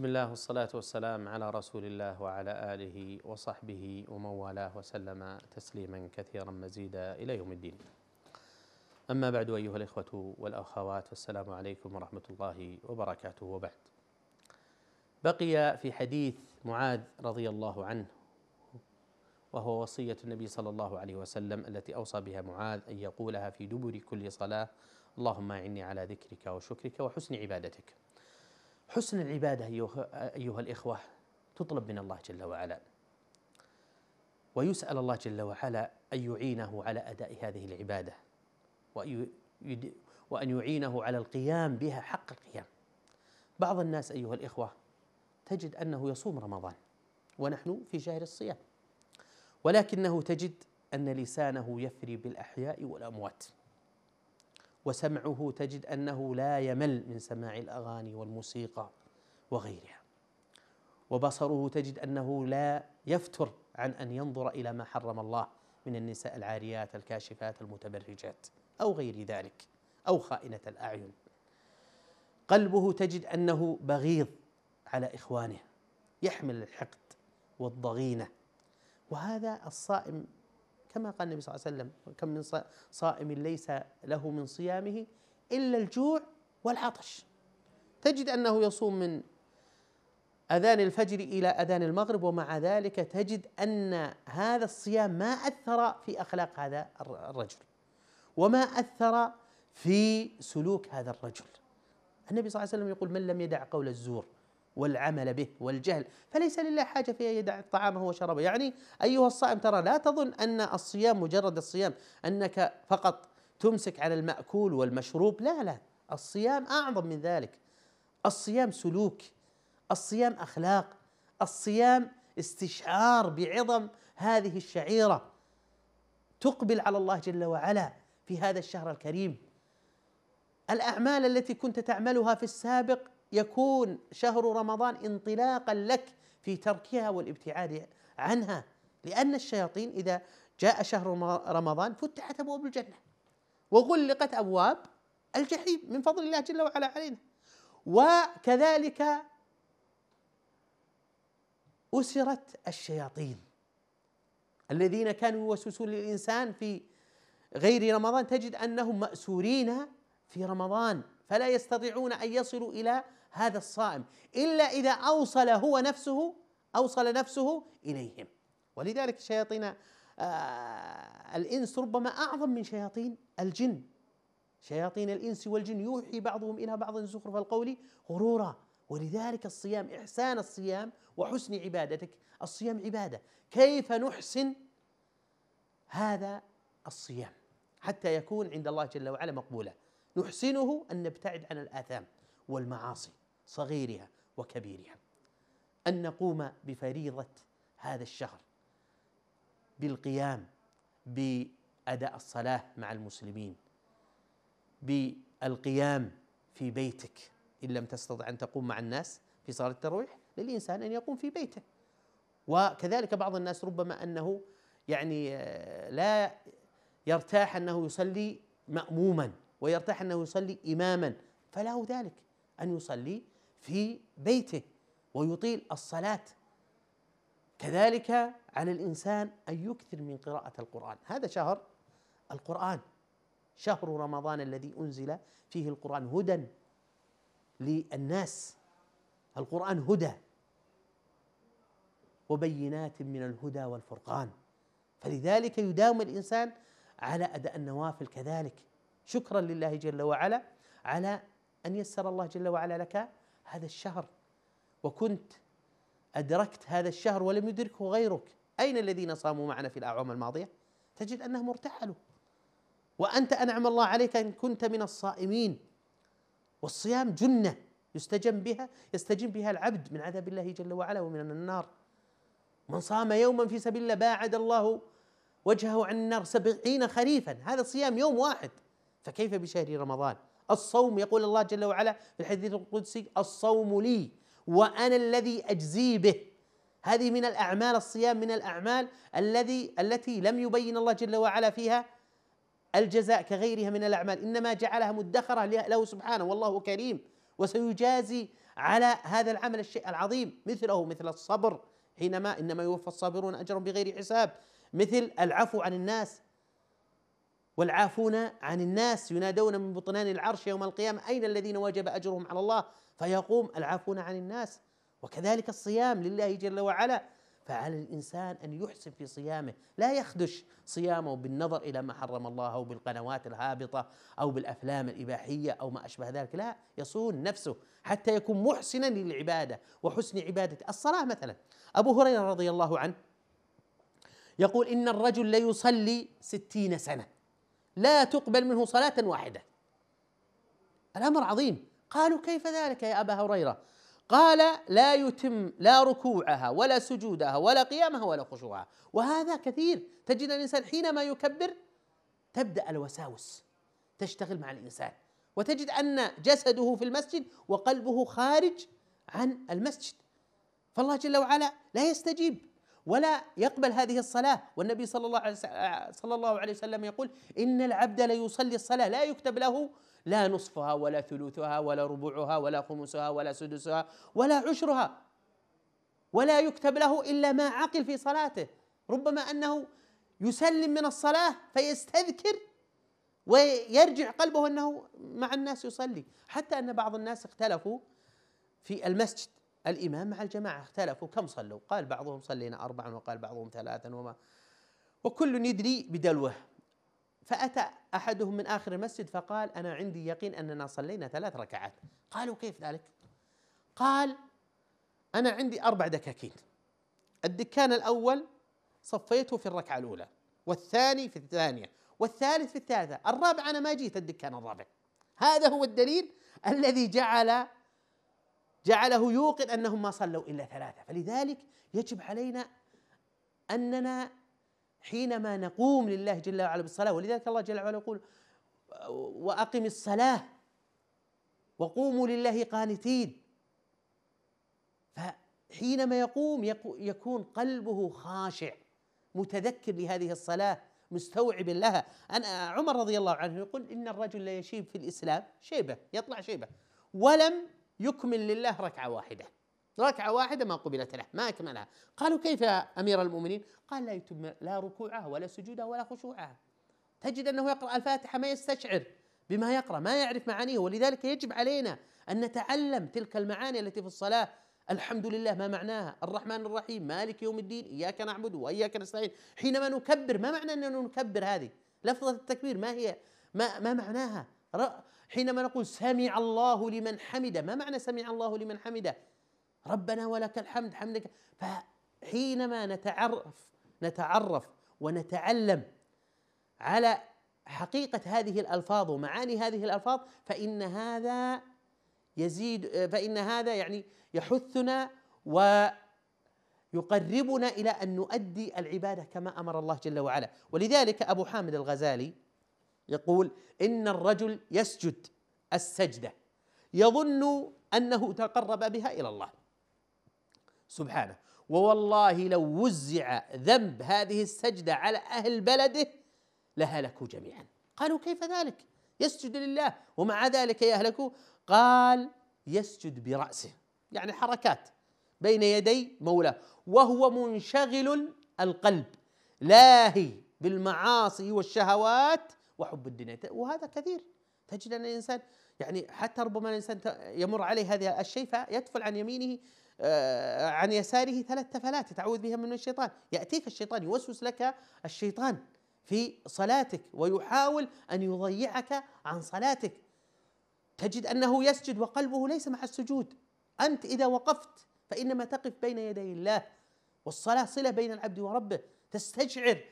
بسم الله والصلاة والسلام على رسول الله وعلى آله وصحبه ومن والاه وسلم تسليما كثيرا مزيدا إلى يوم الدين أما بعد أيها الإخوة والأخوات والسلام عليكم ورحمة الله وبركاته وبعد بقي في حديث معاذ رضي الله عنه وهو وصية النبي صلى الله عليه وسلم التي أوصى بها معاذ أن يقولها في دبر كل صلاة اللهم أعني على ذكرك وشكرك وحسن عبادتك حسن العباده أيوه- ايها الاخوه تطلب من الله جل وعلا ويسال الله جل وعلا ان يعينه على اداء هذه العباده وان يعينه على القيام بها حق القيام بعض الناس ايها الاخوه تجد انه يصوم رمضان ونحن في شهر الصيام ولكنه تجد ان لسانه يفري بالاحياء والاموات وسمعه تجد انه لا يمل من سماع الاغاني والموسيقى وغيرها وبصره تجد انه لا يفتر عن ان ينظر الى ما حرم الله من النساء العاريات الكاشفات المتبرجات او غير ذلك او خائنه الاعين قلبه تجد انه بغيض على اخوانه يحمل الحقد والضغينه وهذا الصائم كما قال النبي صلى الله عليه وسلم كم من صائم ليس له من صيامه إلا الجوع والعطش تجد أنه يصوم من أذان الفجر إلى أذان المغرب ومع ذلك تجد أن هذا الصيام ما أثر في أخلاق هذا الرجل وما أثر في سلوك هذا الرجل النبي صلى الله عليه وسلم يقول من لم يدع قول الزور والعمل به والجهل فليس لله حاجة في أن يدع طعامه وشرابه يعني أيها الصائم ترى لا تظن أن الصيام مجرد الصيام أنك فقط تمسك على المأكول والمشروب لا لا الصيام أعظم من ذلك الصيام سلوك الصيام أخلاق الصيام استشعار بعظم هذه الشعيرة تقبل على الله جل وعلا في هذا الشهر الكريم الأعمال التي كنت تعملها في السابق يكون شهر رمضان انطلاقا لك في تركها والابتعاد عنها لأن الشياطين إذا جاء شهر رمضان فتحت أبواب الجنة وغلقت أبواب الجحيم من فضل الله جل وعلا علينا وكذلك أسرت الشياطين الذين كانوا يوسوسون للإنسان في غير رمضان تجد أنهم مأسورين في رمضان فلا يستطيعون ان يصلوا الى هذا الصائم الا اذا اوصل هو نفسه اوصل نفسه اليهم ولذلك شياطين آه، الانس ربما اعظم من شياطين الجن شياطين الانس والجن يوحي بعضهم الى بعض زخرف القول غرورا ولذلك الصيام احسان الصيام وحسن عبادتك الصيام عباده كيف نحسن هذا الصيام حتى يكون عند الله جل وعلا مقبولا نحسنه ان نبتعد عن الاثام والمعاصي صغيرها وكبيرها ان نقوم بفريضه هذا الشهر بالقيام باداء الصلاه مع المسلمين بالقيام في بيتك ان لم تستطع ان تقوم مع الناس في صلاه التراويح للانسان ان يقوم في بيته وكذلك بعض الناس ربما انه يعني آه، لا يرتاح انه يصلي ماموما ويرتاح انه يصلي اماما فله ذلك ان يصلي في بيته ويطيل الصلاه كذلك على الانسان ان يكثر من قراءه القران هذا شهر القران شهر رمضان الذي انزل فيه القران هدى للناس القران هدى وبينات من الهدى والفرقان فلذلك يداوم الانسان على اداء النوافل كذلك شكرا لله جل وعلا على ان يسر الله جل وعلا لك هذا الشهر وكنت ادركت هذا الشهر ولم يدركه غيرك اين الذين صاموا معنا في الاعوام الماضيه تجد انهم ارتحلوا وانت انعم الله عليك ان كنت من الصائمين والصيام جنه يستجم بها يستجم بها العبد من عذاب الله جل وعلا ومن النار من صام يوما في سبيل الله باعد الله وجهه عن النار سبعين خريفا هذا صيام يوم واحد فكيف بشهر رمضان الصوم يقول الله جل وعلا في الحديث القدسي الصوم لي وانا الذي اجزي به هذه من الاعمال الصيام من الاعمال الذي التي لم يبين الله جل وعلا فيها الجزاء كغيرها من الاعمال انما جعلها مدخره له سبحانه والله كريم وسيجازي على هذا العمل الشيء العظيم مثله مثل الصبر حينما انما يوفى الصابرون أجرا بغير حساب مثل العفو عن الناس والعافون عن الناس ينادون من بطنان العرش يوم القيامة أين الذين وجب أجرهم على الله فيقوم العافون عن الناس وكذلك الصيام لله جل وعلا فعلى الإنسان أن يحسن في صيامه لا يخدش صيامه بالنظر إلى ما حرم الله أو بالقنوات الهابطة أو بالأفلام الإباحية أو ما أشبه ذلك لا يصون نفسه حتى يكون محسنا للعبادة وحسن عبادة الصلاة مثلا أبو هريرة رضي الله عنه يقول إن الرجل ليصلي ستين سنة لا تقبل منه صلاة واحدة الأمر عظيم قالوا كيف ذلك يا أبا هريرة قال لا يتم لا ركوعها ولا سجودها ولا قيامها ولا خشوعها وهذا كثير تجد الإنسان حينما يكبر تبدأ الوساوس تشتغل مع الإنسان وتجد أن جسده في المسجد وقلبه خارج عن المسجد فالله جل وعلا لا يستجيب ولا يقبل هذه الصلاة والنبي صلى الله عليه صلى الله عليه وسلم يقول إن العبد ليصلي الصلاة لا يكتب له لا نصفها ولا ثلثها ولا ربعها ولا خمسها ولا سدسها ولا عشرها ولا يكتب له إلا ما عقل في صلاته ربما أنه يسلم من الصلاة فيستذكر ويرجع قلبه أنه مع الناس يصلي حتى أن بعض الناس اختلفوا في المسجد الإمام مع الجماعة اختلفوا كم صلوا قال بعضهم صلينا أربعا وقال بعضهم ثلاثا وما وكل يدري بدلوه فأتى أحدهم من آخر المسجد فقال أنا عندي يقين أننا صلينا ثلاث ركعات قالوا كيف ذلك قال أنا عندي أربع دكاكين الدكان الأول صفيته في الركعة الأولى والثاني في الثانية والثالث في الثالثة الرابع أنا ما جيت الدكان الرابع هذا هو الدليل الذي جعل جعله يوقن انهم ما صلوا الا ثلاثه فلذلك يجب علينا اننا حينما نقوم لله جل وعلا بالصلاه ولذلك الله جل وعلا يقول واقم الصلاه وقوموا لله قانتين فحينما يقوم يكون قلبه خاشع متذكر لهذه الصلاه مستوعب لها أنا عمر رضي الله عنه يقول إن الرجل لا يشيب في الإسلام شيبة يطلع شيبة ولم يكمل لله ركعة واحدة ركعة واحدة ما قبلت له ما أكملها قالوا كيف يا أمير المؤمنين قال لا يتم لا ركوعها ولا سجودها ولا خشوعها تجد أنه يقرأ الفاتحة ما يستشعر بما يقرأ ما يعرف معانيه ولذلك يجب علينا أن نتعلم تلك المعاني التي في الصلاة الحمد لله ما معناها الرحمن الرحيم مالك يوم الدين إياك نعبد وإياك نستعين حينما نكبر ما معنى أننا نكبر هذه لفظة التكبير ما هي ما, ما معناها حينما نقول سمع الله لمن حمده ما معنى سمع الله لمن حمده ربنا ولك الحمد حمدك فحينما نتعرف نتعرف ونتعلم على حقيقة هذه الألفاظ ومعاني هذه الألفاظ فإن هذا يزيد فإن هذا يعني يحثنا ويقربنا إلى أن نؤدي العبادة كما أمر الله جل وعلا ولذلك أبو حامد الغزالي يقول إن الرجل يسجد السجدة يظن أنه تقرب بها إلى الله سبحانه ووالله لو وزع ذنب هذه السجدة على أهل بلده لهلكوا جميعا قالوا كيف ذلك يسجد لله ومع ذلك يهلكوا قال يسجد برأسه يعني حركات بين يدي مولاه وهو منشغل القلب لاهي بالمعاصي والشهوات وحب الدنيا وهذا كثير تجد ان الانسان يعني حتى ربما الانسان يمر عليه هذا الشيء فيتفل عن يمينه آه، عن يساره ثلاث تفلات يتعوذ بها من الشيطان ياتيك الشيطان يوسوس لك الشيطان في صلاتك ويحاول ان يضيعك عن صلاتك تجد انه يسجد وقلبه ليس مع السجود انت اذا وقفت فانما تقف بين يدي الله والصلاه صله بين العبد وربه تستشعر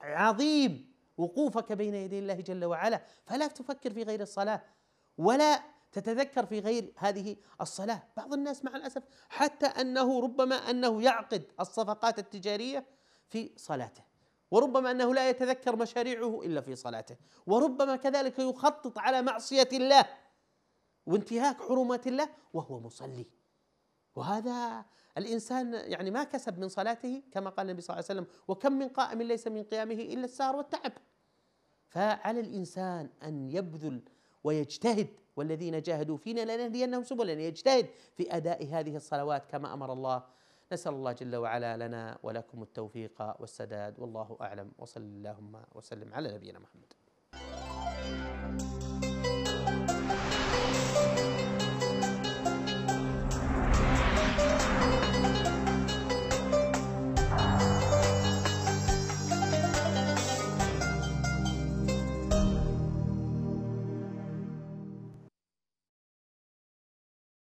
عظيم وقوفك بين يدي الله جل وعلا فلا تفكر في غير الصلاه ولا تتذكر في غير هذه الصلاه بعض الناس مع الاسف حتى انه ربما انه يعقد الصفقات التجاريه في صلاته وربما انه لا يتذكر مشاريعه الا في صلاته وربما كذلك يخطط على معصيه الله وانتهاك حرمات الله وهو مصلي وهذا الإنسان يعني ما كسب من صلاته كما قال النبي صلى الله عليه وسلم وكم من قائم ليس من قيامه إلا السهر والتعب فعلى الإنسان أن يبذل ويجتهد والذين جاهدوا فينا لنهدينهم سبلنا يجتهد في أداء هذه الصلوات كما أمر الله نسأل الله جل وعلا لنا ولكم التوفيق والسداد والله أعلم وصلى اللهم وسلم على نبينا محمد